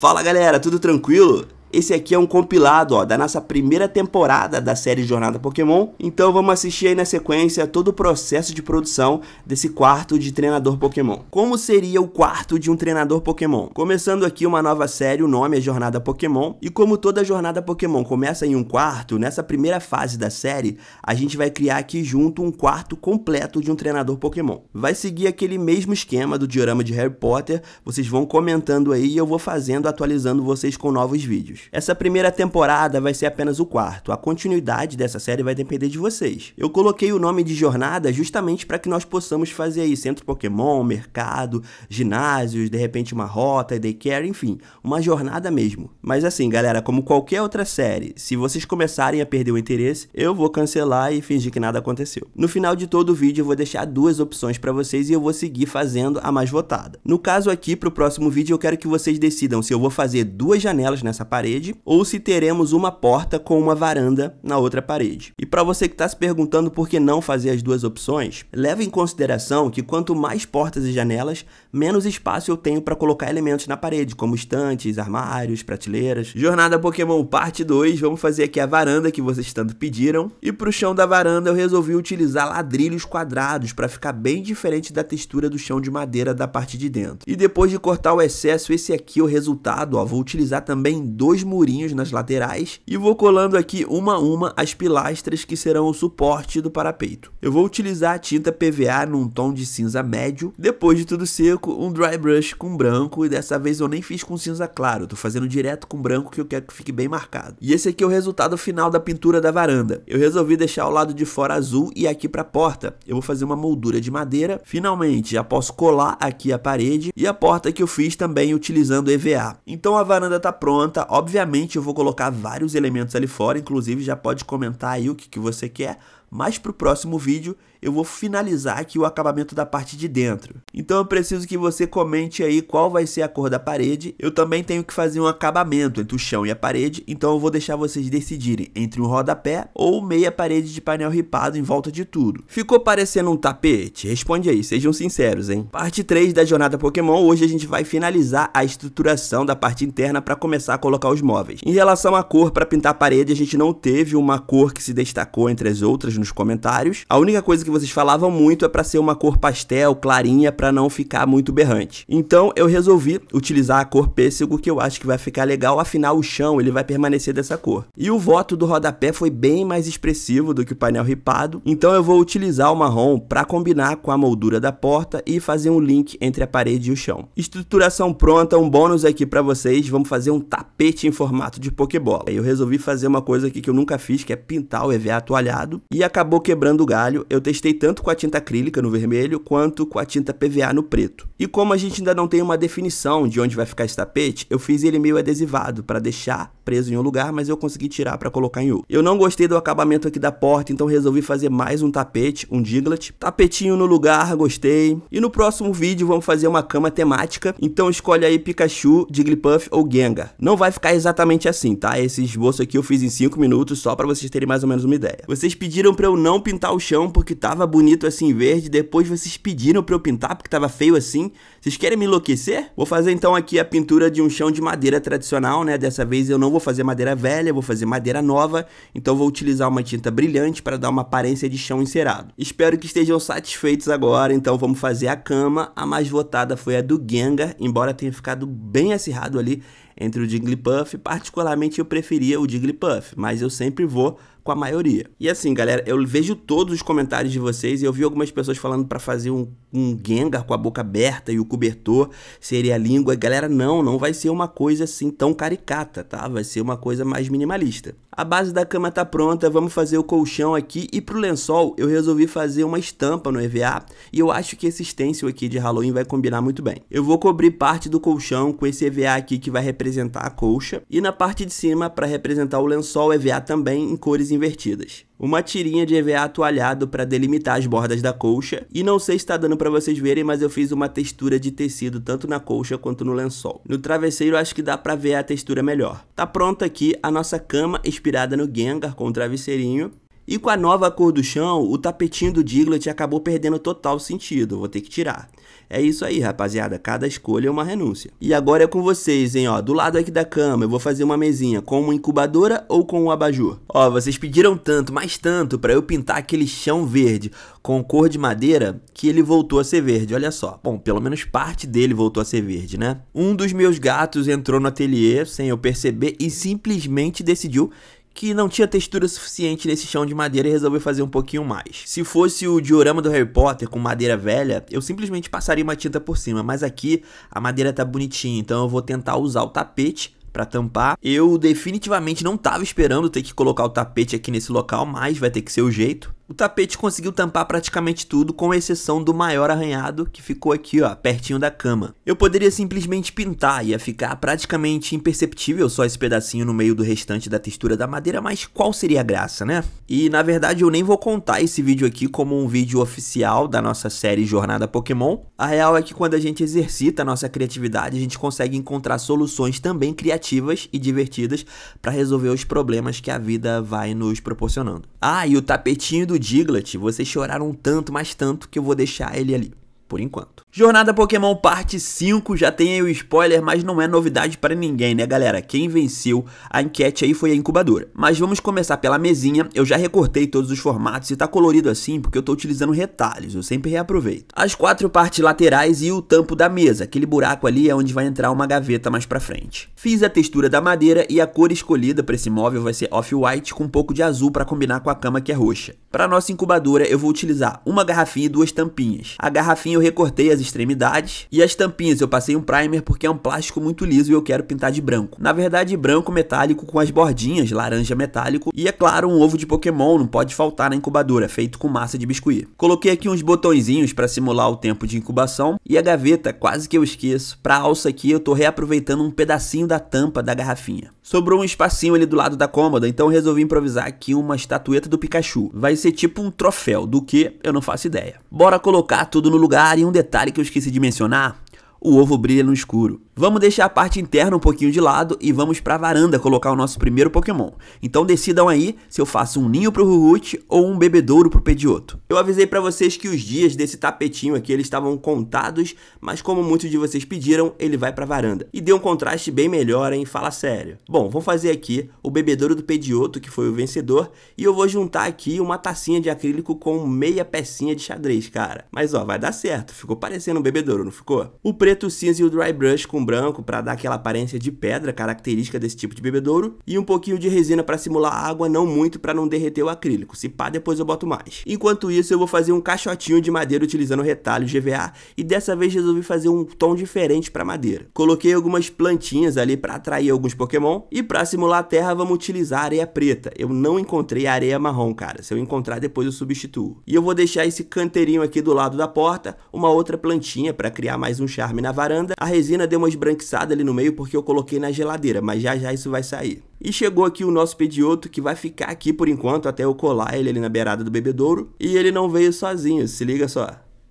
Fala galera, tudo tranquilo? Esse aqui é um compilado ó, da nossa primeira temporada da série Jornada Pokémon. Então vamos assistir aí na sequência todo o processo de produção desse quarto de treinador Pokémon. Como seria o quarto de um treinador Pokémon? Começando aqui uma nova série, o nome é Jornada Pokémon. E como toda jornada Pokémon começa em um quarto, nessa primeira fase da série, a gente vai criar aqui junto um quarto completo de um treinador Pokémon. Vai seguir aquele mesmo esquema do diorama de Harry Potter. Vocês vão comentando aí e eu vou fazendo, atualizando vocês com novos vídeos episódios. Essa primeira temporada vai ser apenas o quarto. A continuidade dessa série vai depender de vocês. Eu coloquei o nome de jornada justamente para que nós possamos fazer aí centro Pokémon, mercado, ginásios, de repente uma rota, daycare, enfim, uma jornada mesmo. Mas assim, galera, como qualquer outra série, se vocês começarem a perder o interesse, eu vou cancelar e fingir que nada aconteceu. No final de todo o vídeo eu vou deixar duas opções para vocês e eu vou seguir fazendo a mais votada. No caso aqui, para o próximo vídeo eu quero que vocês decidam se eu vou fazer duas janelas nessa parede parede ou se teremos uma porta com uma varanda na outra parede. E para você que está se perguntando por que não fazer as duas opções, leve em consideração que quanto mais portas e janelas, menos espaço eu tenho para colocar elementos na parede, como estantes, armários, prateleiras. Jornada Pokémon parte 2, vamos fazer aqui a varanda que vocês tanto pediram. E pro chão da varanda eu resolvi utilizar ladrilhos quadrados para ficar bem diferente da textura do chão de madeira da parte de dentro. E depois de cortar o excesso, esse aqui é o resultado, ó, vou utilizar também dois murinhos nas laterais e vou colando aqui uma a uma as pilastras que serão o suporte do parapeito. Eu vou utilizar a tinta PVA num tom de cinza médio. Depois de tudo seco, branco, um dry brush com branco e dessa vez eu nem fiz com cinza claro, tô fazendo direto com branco que eu quero que fique bem marcado. E esse aqui é o resultado final da pintura da varanda. Eu resolvi deixar o lado de fora azul e aqui para a porta eu vou fazer uma moldura de madeira. Finalmente já posso colar aqui a parede e a porta que eu fiz também utilizando EVA. Então a varanda tá pronta, obviamente eu vou colocar vários elementos ali fora, inclusive já pode comentar aí o que, que você quer, mas para o próximo vídeo eu vou finalizar aqui o acabamento da parte de dentro. Então eu preciso que você comente aí qual vai ser a cor da parede. Eu também tenho que fazer um acabamento entre o chão e a parede, então eu vou deixar vocês decidirem entre um rodapé ou meia parede de painel ripado em volta de tudo. Ficou parecendo um tapete? Responde aí, sejam sinceros, hein? Parte 3 da jornada Pokémon, hoje a gente vai finalizar a estruturação da parte interna para começar a colocar os móveis. Em relação à cor para pintar a parede, a gente não teve uma cor que se destacou entre as outras nos comentários. A única coisa que vocês falavam muito é para ser uma cor pastel, clarinha, para não ficar muito berrante. Então eu resolvi utilizar a cor pêssego, que eu acho que vai ficar legal, afinal o chão ele vai permanecer dessa cor. E o voto do rodapé foi bem mais expressivo do que o painel ripado, então eu vou utilizar o marrom para combinar com a moldura da porta e fazer um link entre a parede e o chão. Estruturação pronta, um bônus aqui para vocês, vamos fazer um tapete em formato de pokebola. Eu resolvi fazer uma coisa aqui que eu nunca fiz, que é pintar o EVA atualhado e acabou quebrando o galho, eu testei tanto com a tinta acrílica no vermelho quanto com a tinta PVA no preto. E como a gente ainda não tem uma definição de onde vai ficar esse tapete, eu fiz ele meio adesivado para deixar preso em um lugar, mas eu consegui tirar para colocar em outro. Eu não gostei do acabamento aqui da porta, então resolvi fazer mais um tapete, um diglet. Tapetinho no lugar, gostei. E no próximo vídeo vamos fazer uma cama temática, então escolhe aí Pikachu, Jigglypuff ou Gengar. Não vai ficar exatamente assim, tá? Esse esboço aqui eu fiz em 5 minutos só para vocês terem mais ou menos uma ideia. Vocês pediram para eu não pintar o chão porque tava bonito assim verde, depois vocês pediram para eu pintar porque tava feio assim. Vocês querem me enlouquecer? Vou fazer então aqui a pintura de um chão de madeira tradicional, né? Dessa vez eu não vou vou fazer madeira velha, vou fazer madeira nova, então vou utilizar uma tinta brilhante para dar uma aparência de chão encerado. Espero que estejam satisfeitos agora, então vamos fazer a cama. A mais votada foi a do Gengar, embora tenha ficado bem acirrado ali entre o Jigglypuff. Particularmente eu preferia o Jigglypuff, mas eu sempre vou com a maioria. E assim, galera, eu vejo todos os comentários de vocês e eu vi algumas pessoas falando para fazer um, um Gengar com a boca aberta e o cobertor seria a língua. Galera, não, não vai ser uma coisa assim tão caricata, tá? Vai ser uma coisa mais minimalista. A base da cama tá pronta, vamos fazer o colchão aqui e pro lençol eu resolvi fazer uma estampa no EVA e eu acho que esse stencil aqui de Halloween vai combinar muito bem. Eu vou cobrir parte do colchão com esse EVA aqui que vai representar representar a colcha e na parte de cima para representar o lençol EVA também em cores invertidas. Uma tirinha de EVA atualhado para delimitar as bordas da colcha e não sei se está dando para vocês verem, mas eu fiz uma textura de tecido tanto na colcha quanto no lençol. No travesseiro acho que dá para ver a textura melhor. Tá pronta aqui a nossa cama inspirada no Gengar com o travesseirinho e com a nova cor do chão, o tapetinho do Diglett acabou perdendo total sentido, vou ter que tirar. É isso aí, rapaziada, cada escolha é uma renúncia. E agora é com vocês, hein, ó, do lado aqui da cama eu vou fazer uma mesinha com uma incubadora ou com um abajur. Ó, vocês pediram tanto, mais tanto, para eu pintar aquele chão verde com cor de madeira que ele voltou a ser verde, olha só. Bom, pelo menos parte dele voltou a ser verde, né? Um dos meus gatos entrou no ateliê sem eu perceber e simplesmente decidiu que não tinha textura suficiente nesse chão de madeira e resolveu fazer um pouquinho mais. Se fosse o diorama do Harry Potter com madeira velha, eu simplesmente passaria uma tinta por cima, mas aqui a madeira tá bonitinha, então eu vou tentar usar o tapete para tampar. Eu definitivamente não estava esperando ter que colocar o tapete aqui nesse local, mas vai ter que ser o jeito. O tapete conseguiu tampar praticamente tudo, com exceção do maior arranhado, que ficou aqui, ó, pertinho da cama. Eu poderia simplesmente pintar, ia ficar praticamente imperceptível só esse pedacinho no meio do restante da textura da madeira, mas qual seria a graça, né? E, na verdade, eu nem vou contar esse vídeo aqui como um vídeo oficial da nossa série Jornada Pokémon. A real é que quando a gente exercita a nossa criatividade, a gente consegue encontrar soluções também criativas e divertidas para resolver os problemas que a vida vai nos proporcionando. Ah, e o tapetinho do do Diglett, vocês choraram tanto, mais tanto, que eu vou deixar ele ali, por enquanto. Jornada Pokémon Parte 5 já tem aí o spoiler, mas não é novidade para ninguém, né, galera? Quem venceu a enquete aí foi a incubadora. Mas vamos começar pela mesinha. Eu já recortei todos os formatos e tá colorido assim porque eu tô utilizando retalhos, eu sempre reaproveito. As quatro partes laterais e o tampo da mesa, aquele buraco ali é onde vai entrar uma gaveta mais para frente. Fiz a textura da madeira e a cor escolhida para esse móvel vai ser off-white com um pouco de azul para combinar com a cama que é roxa. Para nossa incubadora eu vou utilizar uma garrafinha e duas tampinhas. A garrafinha eu recortei as extremidades. E as tampinhas eu passei um primer porque é um plástico muito liso e eu quero pintar de branco. Na verdade, branco metálico com as bordinhas, laranja metálico. E é claro, um ovo de Pokémon não pode faltar na incubadora, feito com massa de biscuit. Coloquei aqui uns botõezinhos para simular o tempo de incubação. E a gaveta, quase que eu esqueço, para alça aqui eu tô reaproveitando um pedacinho da tampa da garrafinha. Sobrou um espacinho ali do lado da cômoda, então resolvi improvisar aqui uma estatueta do Pikachu. Vai ser tipo um troféu, do que eu não faço ideia. Bora colocar tudo no lugar e um detalhe que que eu esqueci de mencionar? O ovo brilha no escuro. Vamos deixar a parte interna um pouquinho de lado e vamos para a varanda colocar o nosso primeiro Pokémon. Então decidam aí se eu faço um ninho para o Ruhut ou um bebedouro para o Pedioto. Eu avisei para vocês que os dias desse tapetinho aqui eles estavam contados, mas como muitos de vocês pediram, ele vai para a varanda. E deu um contraste bem melhor, hein? Fala sério. Bom, vou fazer aqui o bebedouro do Pedioto, que foi o vencedor, e eu vou juntar aqui uma tacinha de acrílico com meia pecinha de xadrez, cara. Mas ó, vai dar certo. Ficou parecendo um bebedouro, não ficou? O preto, o cinza e o dry brush com branco para dar aquela aparência de pedra característica desse tipo de bebedouro e um pouquinho de resina para simular água, não muito para não derreter o acrílico. Se pá, depois eu boto mais. Enquanto isso, eu vou fazer um caixotinho de madeira utilizando retalho GVA e dessa vez resolvi fazer um tom diferente para madeira. Coloquei algumas plantinhas ali para atrair alguns Pokémon e para simular a terra vamos utilizar areia preta. Eu não encontrei areia marrom, cara. Se eu encontrar depois eu substituo. E eu vou deixar esse canteirinho aqui do lado da porta, uma outra plantinha para criar mais um charme na varanda. A resina deu umas esbranquiçada ali no meio porque eu coloquei na geladeira, mas já já isso vai sair. E chegou aqui o nosso pedioto que vai ficar aqui por enquanto até eu colar ele ali na beirada do bebedouro. E ele não veio sozinho, se liga só.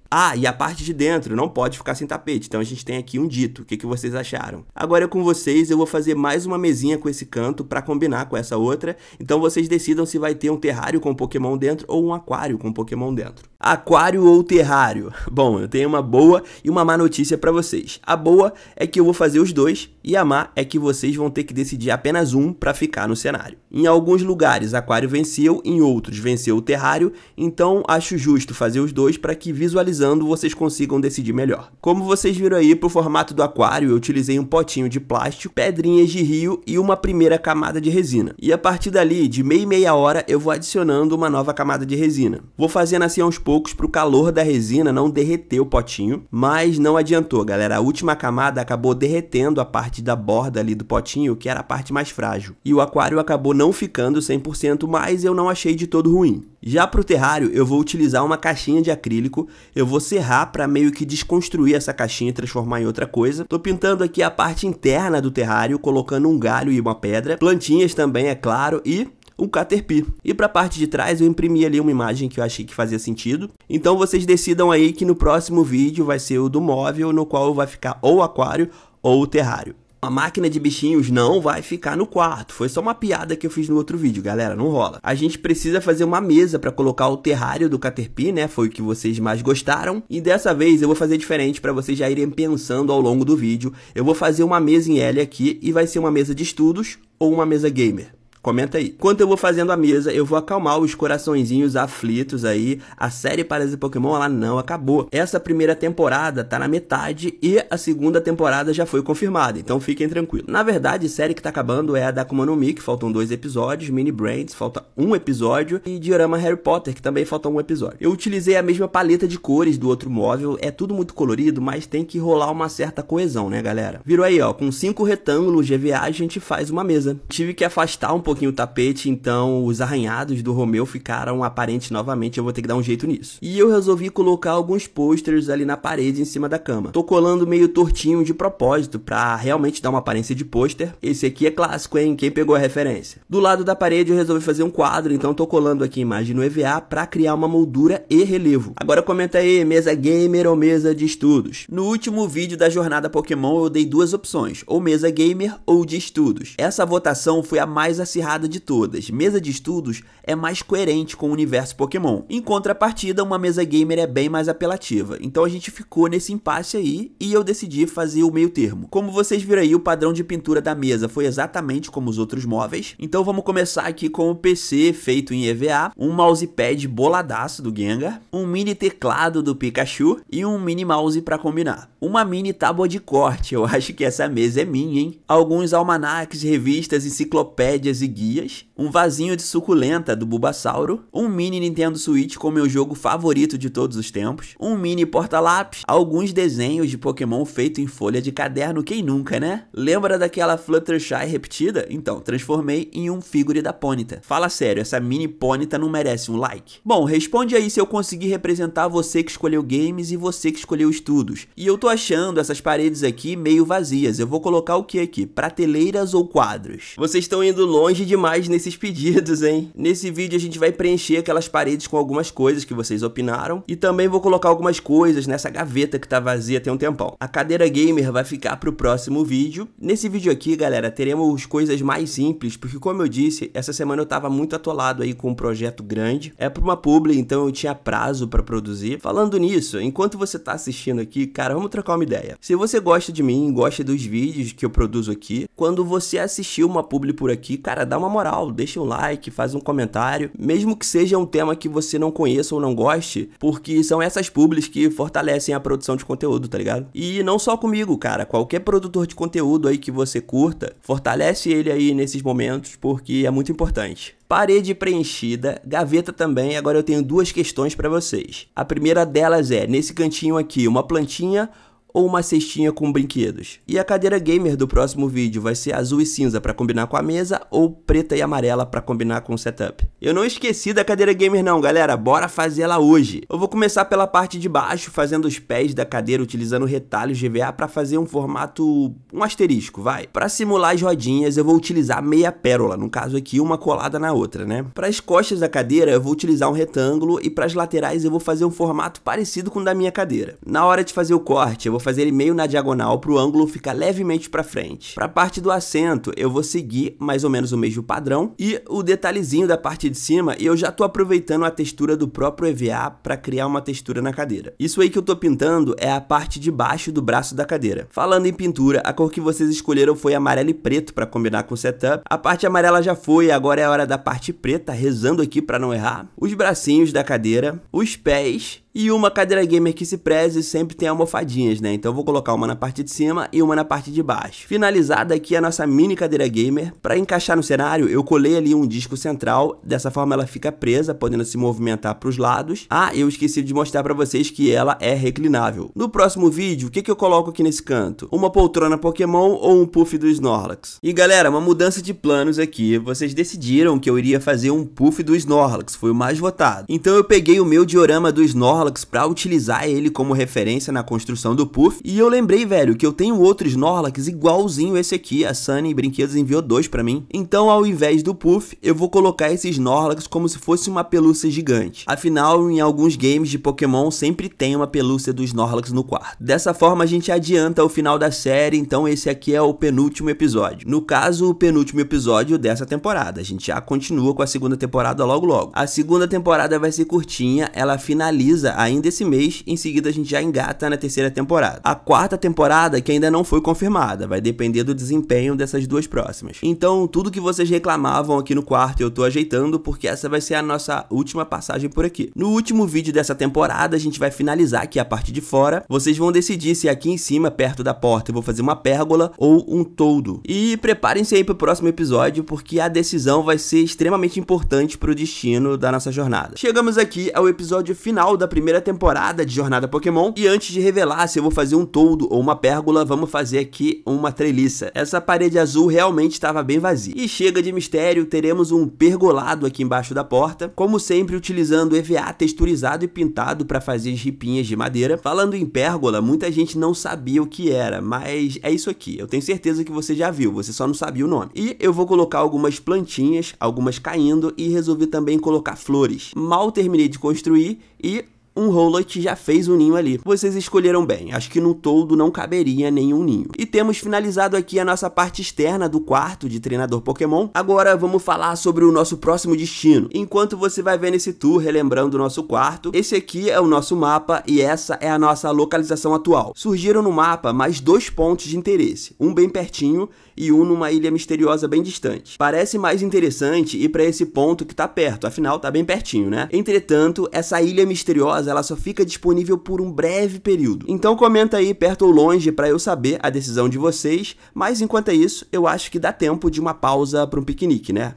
Ah, e a parte de dentro não pode ficar sem tapete, então a gente tem aqui um dito. O que, que vocês acharam? Agora é com vocês, eu vou fazer mais uma mesinha com esse canto para combinar com essa outra. Então vocês decidam se vai ter um terrário com Pokémon dentro ou um aquário com Pokémon dentro. Aquário ou terrário? Bom, eu tenho uma boa e uma má notícia para vocês. A boa é que eu vou fazer os dois e a má é que vocês vão ter que decidir apenas um para ficar no cenário. Em alguns lugares aquário venceu, em outros venceu o terrário, então acho justo fazer os dois para que visualizem vocês consigam decidir melhor. Como vocês viram aí, para o formato do aquário eu utilizei um potinho de plástico, pedrinhas de rio e uma primeira camada de resina. E a partir dali, de meia e meia hora, eu vou adicionando uma nova camada de resina. Vou fazendo assim aos poucos para o calor da resina não derreter o potinho, mas não adiantou, galera. A última camada acabou derretendo a parte da borda ali do potinho, que era a parte mais frágil. E o aquário acabou não ficando 100%, mas eu não achei de todo ruim. Já para o terrário, eu vou utilizar uma caixinha de acrílico, eu vou serrar para meio que desconstruir essa caixinha e transformar em outra coisa. Estou pintando aqui a parte interna do terrário, colocando um galho e uma pedra, plantinhas também, é claro, e um Caterpie. E para a parte de trás eu imprimi ali uma imagem que eu achei que fazia sentido. Então vocês decidam aí que no próximo vídeo vai ser o do móvel, no qual vai ficar ou aquário ou terrário a máquina de bichinhos não vai ficar no quarto. Foi só uma piada que eu fiz no outro vídeo, galera, não rola. A gente precisa fazer uma mesa para colocar o terrário do Caterpie, né? Foi o que vocês mais gostaram. E dessa vez eu vou fazer diferente para vocês já irem pensando ao longo do vídeo. Eu vou fazer uma mesa em L aqui e vai ser uma mesa de estudos ou uma mesa gamer. Comenta aí. Enquanto eu vou fazendo a mesa, eu vou acalmar os coraçõezinhos aflitos aí. A série e Pokémon, ela não acabou. Essa primeira temporada tá na metade e a segunda temporada já foi confirmada, então fiquem tranquilos. Na verdade, série que tá acabando é a da Akuma no Mi, que faltam dois episódios, Mini Brains, falta um episódio, e Diorama Harry Potter, que também falta um episódio. Eu utilizei a mesma paleta de cores do outro móvel, é tudo muito colorido, mas tem que rolar uma certa coesão, né, galera? Virou aí, ó, com cinco retângulos de GVA a gente faz uma mesa. Tive que afastar um pouquinho pouquinho o tapete, então os arranhados do Romeu ficaram aparentes novamente, eu vou ter que dar um jeito nisso. E eu resolvi colocar alguns posters ali na parede em cima da cama. Tô colando meio tortinho de propósito para realmente dar uma aparência de pôster. Esse aqui é clássico, hein? Quem pegou a referência? Do lado da parede eu resolvi fazer um quadro, então tô colando aqui a imagem no EVA para criar uma moldura e relevo. Agora comenta aí, mesa gamer ou mesa de estudos? No último vídeo da jornada Pokémon eu dei duas opções, ou mesa gamer ou de estudos. Essa votação foi a mais acirrada errada de todas. Mesa de estudos é mais coerente com o universo Pokémon. Em contrapartida, uma mesa gamer é bem mais apelativa. Então a gente ficou nesse impasse aí e eu decidi fazer o meio termo. Como vocês viram aí, o padrão de pintura da mesa foi exatamente como os outros móveis. Então vamos começar aqui com o PC feito em EVA, um mousepad boladaço do Gengar, um mini teclado do Pikachu e um mini mouse para combinar. Uma mini tábua de corte, eu acho que essa mesa é minha, hein? Alguns almanacs, revistas, enciclopédias e e guias um vasinho de suculenta do Bulbasauro, um mini Nintendo Switch com meu jogo favorito de todos os tempos, um mini porta-lápis, alguns desenhos de Pokémon feito em folha de caderno, quem nunca, né? Lembra daquela Fluttershy repetida? Então, transformei em um figure da Ponyta. Fala sério, essa mini Ponyta não merece um like. Bom, responde aí se eu consegui representar você que escolheu games e você que escolheu estudos. E eu tô achando essas paredes aqui meio vazias. Eu vou colocar o que aqui? Prateleiras ou quadros? Vocês estão indo longe demais nesse esses pedidos, hein? Nesse vídeo a gente vai preencher aquelas paredes com algumas coisas que vocês opinaram e também vou colocar algumas coisas nessa gaveta que tá vazia tem um tempão. A cadeira gamer vai ficar pro próximo vídeo. Nesse vídeo aqui, galera, teremos coisas mais simples, porque como eu disse, essa semana eu tava muito atolado aí com um projeto grande. É pra uma publi, então eu tinha prazo pra produzir. Falando nisso, enquanto você tá assistindo aqui, cara, vamos trocar uma ideia. Se você gosta de mim, gosta dos vídeos que eu produzo aqui, quando você assistir uma publi por aqui, cara, dá uma moral, deixa um like, faz um comentário, mesmo que seja um tema que você não conheça ou não goste, porque são essas públicas que fortalecem a produção de conteúdo, tá ligado? E não só comigo, cara, qualquer produtor de conteúdo aí que você curta, fortalece ele aí nesses momentos, porque é muito importante. Parede preenchida, gaveta também. Agora eu tenho duas questões para vocês. A primeira delas é, nesse cantinho aqui, uma plantinha ou uma cestinha com brinquedos. E a cadeira gamer do próximo vídeo vai ser azul e cinza para combinar com a mesa ou preta e amarela para combinar com o setup. Eu não esqueci da cadeira gamer não, galera, bora fazer ela hoje. Eu vou começar pela parte de baixo, fazendo os pés da cadeira utilizando retalhos GVA para fazer um formato um asterisco, vai. Para simular as rodinhas, eu vou utilizar meia pérola, no caso aqui uma colada na outra, né? Para as costas da cadeira, eu vou utilizar um retângulo e para as laterais eu vou fazer um formato parecido com o da minha cadeira. Na hora de fazer o corte, eu vou fazer ele meio na diagonal para o ângulo ficar levemente para frente. Para a parte do assento, eu vou seguir mais ou menos o mesmo padrão e o detalhezinho da parte de cima, eu já estou aproveitando a textura do próprio EVA para criar uma textura na cadeira. Isso aí que eu estou pintando é a parte de baixo do braço da cadeira. Falando em pintura, a cor que vocês escolheram foi amarelo e preto para combinar com o setup. A parte amarela já foi, agora é a hora da parte preta, rezando aqui para não errar. Os bracinhos da cadeira, os pés e uma cadeira gamer que se preze sempre tem almofadinhas, né? Então eu vou colocar uma na parte de cima e uma na parte de baixo. Finalizada aqui a nossa mini cadeira gamer. Para encaixar no cenário, eu colei ali um disco central. Dessa forma ela fica presa, podendo se movimentar para os lados. Ah, eu esqueci de mostrar para vocês que ela é reclinável. No próximo vídeo, o que, que eu coloco aqui nesse canto? Uma poltrona Pokémon ou um puff do Snorlax? E galera, uma mudança de planos aqui. Vocês decidiram que eu iria fazer um puff do Snorlax. Foi o mais votado. Então eu peguei o meu diorama do Snorlax Snorlax para utilizar ele como referência na construção do Puff. E eu lembrei, velho, que eu tenho outro Snorlax igualzinho esse aqui. A Sunny Brinquedos enviou dois para mim. Então, ao invés do Puff, eu vou colocar esse Snorlax como se fosse uma pelúcia gigante. Afinal, em alguns games de Pokémon sempre tem uma pelúcia do Snorlax no quarto. Dessa forma, a gente adianta o final da série, então esse aqui é o penúltimo episódio. No caso, o penúltimo episódio dessa temporada. A gente já continua com a segunda temporada logo logo. A segunda temporada vai ser curtinha, ela finaliza ainda esse mês, em seguida a gente já engata na terceira temporada. A quarta temporada que ainda não foi confirmada, vai depender do desempenho dessas duas próximas. Então, tudo que vocês reclamavam aqui no quarto eu tô ajeitando, porque essa vai ser a nossa última passagem por aqui. No último vídeo dessa temporada, a gente vai finalizar aqui a parte de fora. Vocês vão decidir se aqui em cima, perto da porta, eu vou fazer uma pérgola ou um toldo. E preparem-se aí pro próximo episódio, porque a decisão vai ser extremamente importante pro destino da nossa jornada. Chegamos aqui ao episódio final da primeira primeira temporada de Jornada Pokémon. E antes de revelar se eu vou fazer um toldo ou uma pérgola, vamos fazer aqui uma treliça. Essa parede azul realmente estava bem vazia. E chega de mistério, teremos um pergolado aqui embaixo da porta, como sempre utilizando EVA texturizado e pintado para fazer as ripinhas de madeira. Falando em pérgola, muita gente não sabia o que era, mas é isso aqui. Eu tenho certeza que você já viu, você só não sabia o nome. E eu vou colocar algumas plantinhas, algumas caindo e resolvi também colocar flores. Mal terminei de construir e um Rolot já fez um ninho ali. Vocês escolheram bem, acho que no todo não caberia nenhum ninho. E temos finalizado aqui a nossa parte externa do quarto de treinador Pokémon. Agora vamos falar sobre o nosso próximo destino. Enquanto você vai vendo esse tour, relembrando o nosso quarto, esse aqui é o nosso mapa e essa é a nossa localização atual. Surgiram no mapa mais dois pontos de interesse, um bem pertinho e um numa ilha misteriosa bem distante. Parece mais interessante ir para esse ponto que tá perto, afinal tá bem pertinho, né? Entretanto, essa ilha misteriosa ela só fica disponível por um breve período. Então comenta aí perto ou longe para eu saber a decisão de vocês, mas enquanto é isso, eu acho que dá tempo de uma pausa para um piquenique, né?